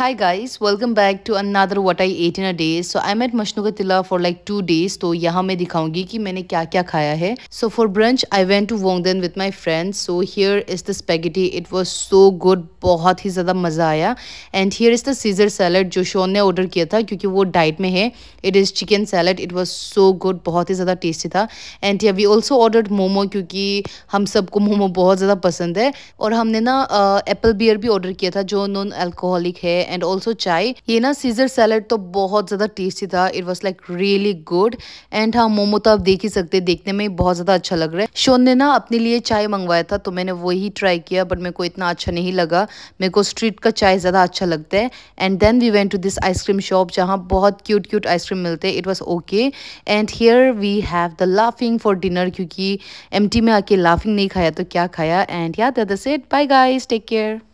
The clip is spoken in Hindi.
high guys welcome back to another what I eat in a days so I met मशनू का तिला फॉर लाइक टू डेज तो यहाँ मैं दिखाऊंगी कि मैंने क्या क्या खाया है so for brunch I went to Wong Wongdan with my friends so here is the spaghetti it was so good बहुत ही ज़्यादा मज़ा आया and here is the Caesar salad जो शोन ने ऑर्डर किया था क्योंकि वो डाइट में है it is chicken salad it was so good बहुत ही ज़्यादा टेस्टी था and we also order momo क्योंकि हम सबको मोमो बहुत ज़्यादा पसंद है और हमने ना एप्पल बियर भी ऑर्डर किया था जो नॉन अल्कोहलिक है एंड ऑल्सो चाय ये ना सीजर सैलड तो बहुत ज़्यादा टेस्टी था it was like really good and हाँ मोमो तो आप देख ही सकते देखने में बहुत ज़्यादा अच्छा लग रहा है शोन ने ना अपने लिए चाय मंगवाया था तो मैंने वही ट्राई किया बट मेरे को इतना अच्छा नहीं लगा मेरे को स्ट्रीट का चाय ज़्यादा अच्छा लगता है and then we went to this ice cream shop जहाँ बहुत क्यूट क्यूट आइसक्रीम मिलते हैं it was okay and here we have the laphing for dinner क्योंकि एम में आके लाफिंग नहीं खाया तो क्या खाया एंड या that it bye guys take care